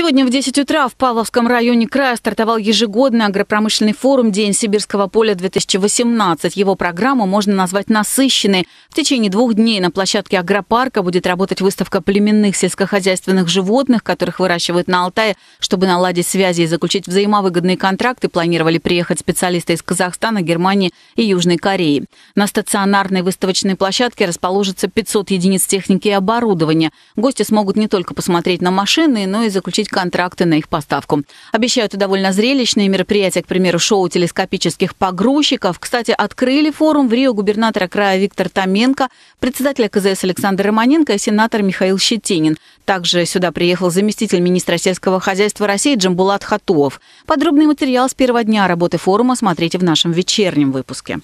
Сегодня в 10 утра в Павловском районе края стартовал ежегодный агропромышленный форум «День сибирского поля-2018». Его программу можно назвать насыщенной. В течение двух дней на площадке агропарка будет работать выставка племенных сельскохозяйственных животных, которых выращивают на Алтае. Чтобы наладить связи и заключить взаимовыгодные контракты, планировали приехать специалисты из Казахстана, Германии и Южной Кореи. На стационарной выставочной площадке расположится 500 единиц техники и оборудования. Гости смогут не только посмотреть на машины, но и заключить контракты на их поставку. Обещают и довольно зрелищные мероприятия, к примеру, шоу телескопических погрузчиков. Кстати, открыли форум в Рио губернатора края Виктор Томенко, председателя КЗС Александр Романенко и сенатор Михаил Щетинин. Также сюда приехал заместитель министра сельского хозяйства России Джамбулат Хатуов. Подробный материал с первого дня работы форума смотрите в нашем вечернем выпуске.